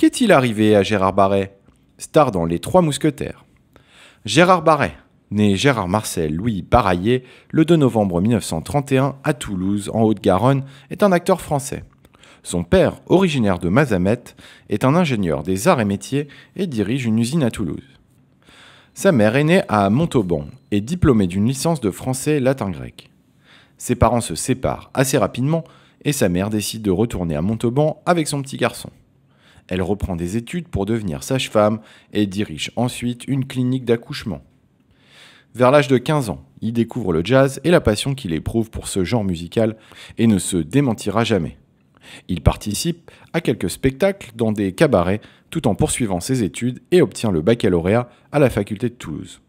Qu'est-il arrivé à Gérard Barret, star dans Les Trois Mousquetaires Gérard Barret, né Gérard Marcel Louis Baraillé le 2 novembre 1931 à Toulouse, en Haute-Garonne, est un acteur français. Son père, originaire de Mazamet, est un ingénieur des arts et métiers et dirige une usine à Toulouse. Sa mère est née à Montauban et diplômée d'une licence de français latin-grec. Ses parents se séparent assez rapidement et sa mère décide de retourner à Montauban avec son petit garçon. Elle reprend des études pour devenir sage-femme et dirige ensuite une clinique d'accouchement. Vers l'âge de 15 ans, il découvre le jazz et la passion qu'il éprouve pour ce genre musical et ne se démentira jamais. Il participe à quelques spectacles dans des cabarets tout en poursuivant ses études et obtient le baccalauréat à la faculté de Toulouse.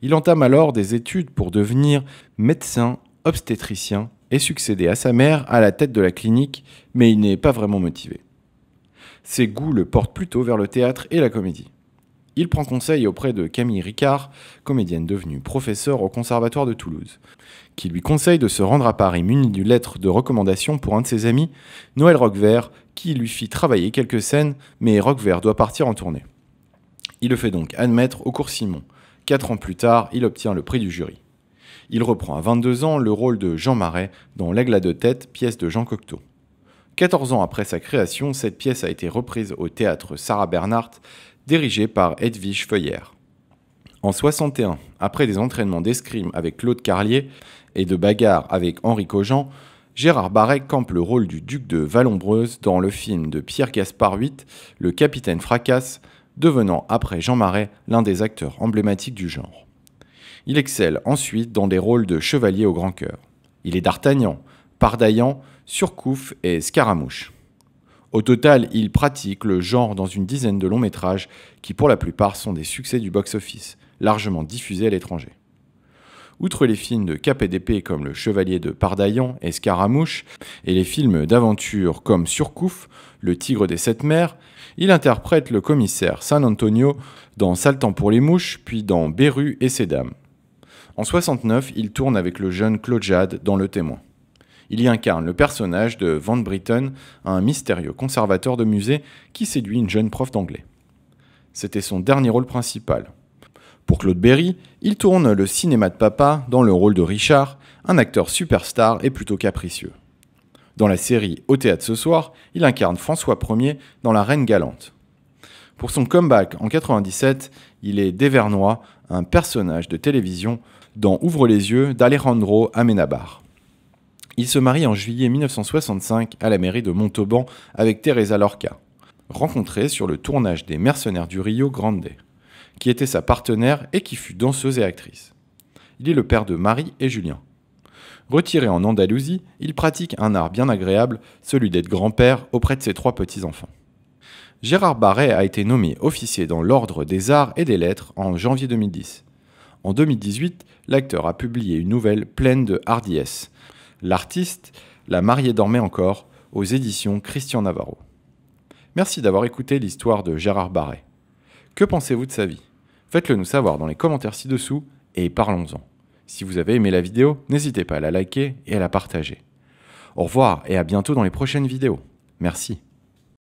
Il entame alors des études pour devenir médecin obstétricien et succéder à sa mère à la tête de la clinique, mais il n'est pas vraiment motivé ses goûts le portent plutôt vers le théâtre et la comédie. Il prend conseil auprès de Camille Ricard, comédienne devenue professeure au Conservatoire de Toulouse, qui lui conseille de se rendre à Paris muni d'une lettre de recommandation pour un de ses amis, Noël Roquevert, qui lui fit travailler quelques scènes, mais Roquevert doit partir en tournée. Il le fait donc admettre au cours Simon. Quatre ans plus tard, il obtient le prix du jury. Il reprend à 22 ans le rôle de Jean Marais dans L'Aigle à deux têtes, pièce de Jean Cocteau. 14 ans après sa création, cette pièce a été reprise au théâtre Sarah Bernhardt, dirigée par Edwige Feuillère. En 61, après des entraînements d'escrime avec Claude Carlier et de bagarre avec Henri Cogent, Gérard Barret campe le rôle du duc de Vallombreuse dans le film de Pierre Gaspard VIII, Le Capitaine Fracasse, devenant après Jean Marais l'un des acteurs emblématiques du genre. Il excelle ensuite dans des rôles de chevalier au grand cœur. Il est d'Artagnan, Pardaillan, Surcouf et Scaramouche. Au total, il pratique le genre dans une dizaine de longs métrages qui pour la plupart sont des succès du box-office, largement diffusés à l'étranger. Outre les films de cap et d'épée comme Le Chevalier de Pardaillan et Scaramouche, et les films d'aventure comme Surcouf, Le Tigre des Sept Mers, il interprète le commissaire San Antonio dans Saltan pour les mouches, puis dans Beru et ses dames. En 69, il tourne avec le jeune Claude Jade dans Le Témoin. Il y incarne le personnage de Van Britten, un mystérieux conservateur de musée qui séduit une jeune prof d'anglais. C'était son dernier rôle principal. Pour Claude Berry, il tourne le cinéma de papa dans le rôle de Richard, un acteur superstar et plutôt capricieux. Dans la série Au théâtre ce soir, il incarne François Ier dans La Reine Galante. Pour son comeback en 97, il est Dévernois, un personnage de télévision dans Ouvre les yeux d'Alejandro Amenabar. Il se marie en juillet 1965 à la mairie de Montauban avec Teresa Lorca, rencontrée sur le tournage des Mercenaires du Rio Grande, qui était sa partenaire et qui fut danseuse et actrice. Il est le père de Marie et Julien. Retiré en Andalousie, il pratique un art bien agréable, celui d'être grand-père auprès de ses trois petits-enfants. Gérard Barret a été nommé officier dans l'Ordre des Arts et des Lettres en janvier 2010. En 2018, l'acteur a publié une nouvelle pleine de hardiesse, L'artiste, La mariée dormait encore, aux éditions Christian Navarro. Merci d'avoir écouté l'histoire de Gérard Barret. Que pensez-vous de sa vie Faites-le nous savoir dans les commentaires ci-dessous et parlons-en. Si vous avez aimé la vidéo, n'hésitez pas à la liker et à la partager. Au revoir et à bientôt dans les prochaines vidéos. Merci.